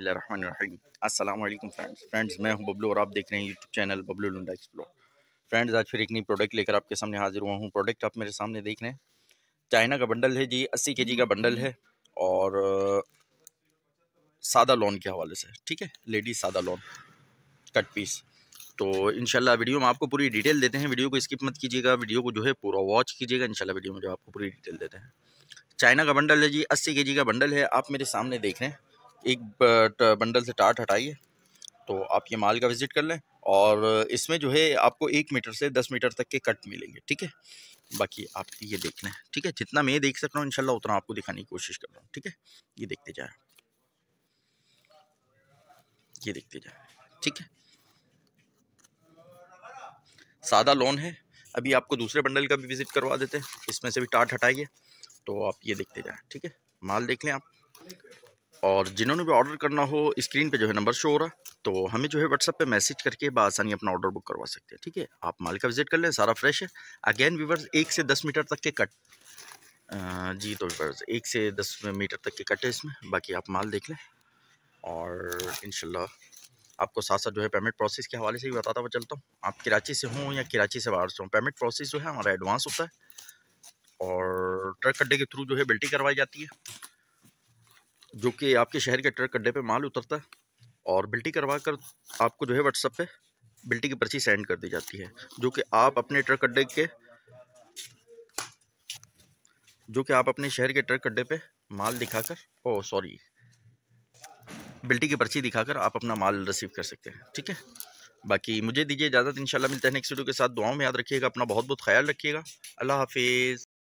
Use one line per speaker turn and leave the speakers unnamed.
बसमीम अल्लाम friends friends मैं हूं बबलू और आप देख रहे हैं यूट्यूब चैनल बबलू लुंडा एक्सप्लोर फ्रेंड्स आज फिर एक नई प्रोडक्ट लेकर आपके सामने हाजिर हुआ हूं प्रोडक्ट आप मेरे सामने देख रहे हैं चाइना का बंडल है जी अस्सी के का बंडल है और सादा लोन के हवाले से ठीक है लेडीज सादा लोन कट पीस तो इनशाला वीडियो में आपको पूरी डिटेल देते हैं वीडियो को स्किप मत कीजिएगा वीडियो को जो है पूरा वॉच कीजिएगा इनशाला वीडियो में जो आपको पूरी डिटेल देते हैं चाइना का बंडल है जी अस्सी के का बंडल है आप मेरे सामने देख रहे हैं एक बंडल से टाट हटाइए तो आप ये माल का विज़िट कर लें और इसमें जो है आपको एक मीटर से दस मीटर तक के कट मिलेंगे ठीक है बाकी आप ये देख लें ठीक है जितना मैं देख सकता हूँ इनशाला उतना आपको दिखाने की कोशिश कर रहा हूँ ठीक है ये देखते जाए ये देखते जाए ठीक है सादा लोन है अभी आपको दूसरे बंडल का भी विज़िट करवा देते हैं इसमें से भी टाट हटाइए तो आप ये देखते जाए ठीक है माल देख लें आप और जिन्होंने भी ऑर्डर करना हो स्क्रीन पे जो है नंबर शो हो रहा तो हमें जो है व्हाट्सअप पे मैसेज करके बसानी अपना ऑर्डर बुक करवा सकते हैं ठीक है आप माल का विजिट कर लें सारा फ्रेश है अगेन व्यूवर्स एक से दस मीटर तक के कट जी तो व्यूवर्स एक से दस मीटर तक के कट है इसमें बाकी आप माल देख लें और इन आपको साथ साथ जो है पेमेंट प्रोसेस के हवाले से भी बताता हुआ चलता हूँ आप कराची से हों या कराची से बाहर से हों पेमेंट प्रोसेस जो है हमारा एडवांस होता है और ट्रक अड्डे के थ्रू जो है बिल्टी करवाई जाती है जो कि आपके शहर के ट्रक अड्डे पे माल उतरता है और बिल्टी करवा कर आपको जो है व्हाट्सअप पे बिल्टी की पर्ची सेंड कर दी जाती है जो कि आप अपने ट्रक अड्डे के जो कि आप अपने शहर के ट्रक अड्डे पे माल दिखाकर ओ सॉरी बिल्टी की पर्ची दिखाकर आप अपना माल रिसीव कर सकते हैं ठीक है बाकी मुझे दीजिए इजाज़त इंशाल्लाह मिलते हैं नेक्स्ट वीडियो के साथ दुआओं में याद रखिएगा अपना बहुत बहुत ख्याल रखिएगा अल्लाह हाफिज़